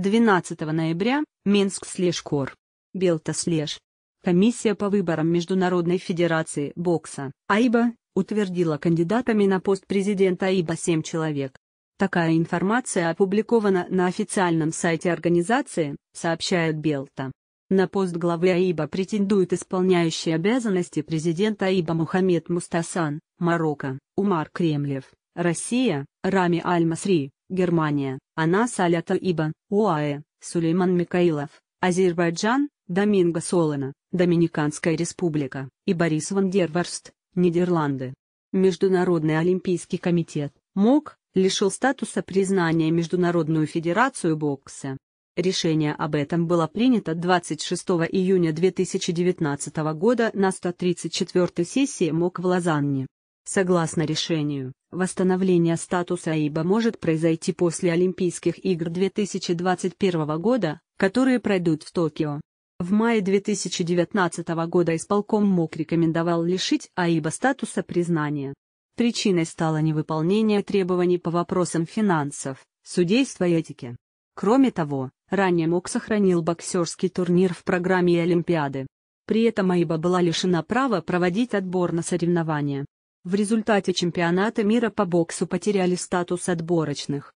12 ноября, Минск слеж Белта слеж. Комиссия по выборам Международной Федерации бокса, АИБа, утвердила кандидатами на пост президента АИБа 7 человек. Такая информация опубликована на официальном сайте организации, сообщает Белта. На пост главы АИБа претендует исполняющий обязанности президента АИБа Мухаммед Мустасан, Марокко, Умар Кремлев, Россия, Рами Аль-Масри, Германия, Анас Алята Ибн, УАЭ, Сулейман Микаилов, Азербайджан, Доминго Солона, Доминиканская республика, и Борис Ван Дерварст, Нидерланды. Международный олимпийский комитет, МОК, лишил статуса признания Международную федерацию бокса. Решение об этом было принято 26 июня 2019 года на 134-й сессии МОК в Лозанне. Согласно решению, Восстановление статуса АИБа может произойти после Олимпийских игр 2021 года, которые пройдут в Токио. В мае 2019 года исполком МОК рекомендовал лишить АИБа статуса признания. Причиной стало невыполнение требований по вопросам финансов, судейства и этики. Кроме того, ранее МОК сохранил боксерский турнир в программе Олимпиады. При этом АИБа была лишена права проводить отбор на соревнования. В результате чемпионата мира по боксу потеряли статус отборочных.